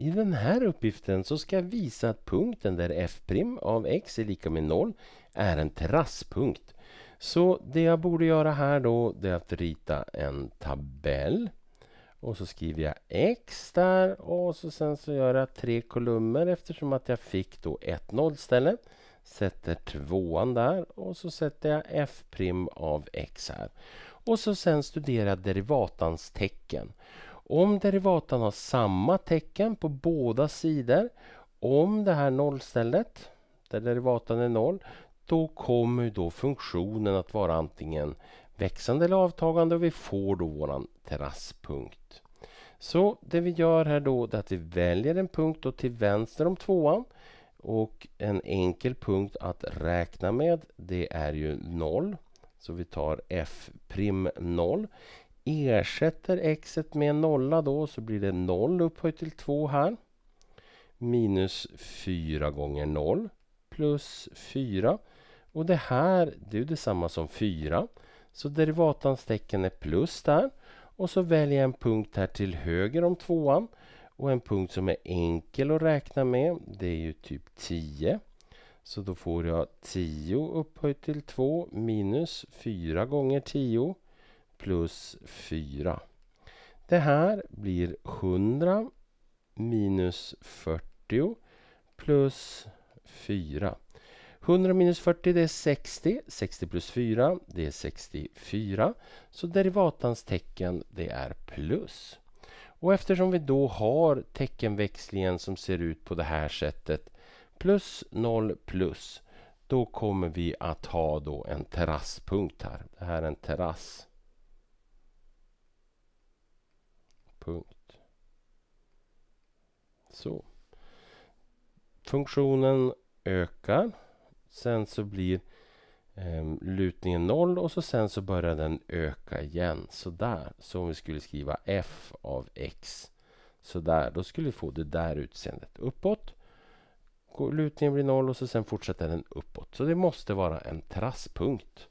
I den här uppgiften så ska jag visa att punkten där f' av x är lika med 0 är en terrasspunkt. Så det jag borde göra här då det är att rita en tabell. Och så skriver jag x där och så sen så gör jag tre kolumner eftersom att jag fick då ett nollställe. Sätter tvåan där och så sätter jag f' av x här. Och så sen studerar jag derivatans tecken. Om derivatan har samma tecken på båda sidor om det här nollstället där derivatan är noll då kommer då funktionen att vara antingen växande eller avtagande och vi får då våran terrasspunkt. Så det vi gör här då är att vi väljer en punkt då till vänster om tvåan och en enkel punkt att räkna med det är ju noll. Så vi tar f prim 0 ersätter x med en nolla då så blir det 0 upphöjt till 2 här. Minus 4 gånger 0 plus 4. Och det här det är detsamma som 4. Så derivatans tecken är plus där. Och så väljer jag en punkt här till höger om tvåan. Och en punkt som är enkel att räkna med det är ju typ 10. Så då får jag 10 upphöjt till 2 minus 4 gånger 10 plus 4. Det här blir 100 minus 40 plus 4. 100 minus 40 det är 60. 60 plus 4 det är 64. Så derivatans tecken det är plus. Och eftersom vi då har teckenväxlingen som ser ut på det här sättet plus 0 plus då kommer vi att ha då en terrasspunkt här. Det här är en terrass. Punkt. Så. Funktionen ökar. Sen så blir eh, lutningen noll och så sen så börjar den öka igen. Sådär. Så om vi skulle skriva f av x. Sådär. Då skulle vi få det där utseendet. Uppåt. Lutningen blir noll och så sen fortsätter den uppåt. Så det måste vara en trasspunkt.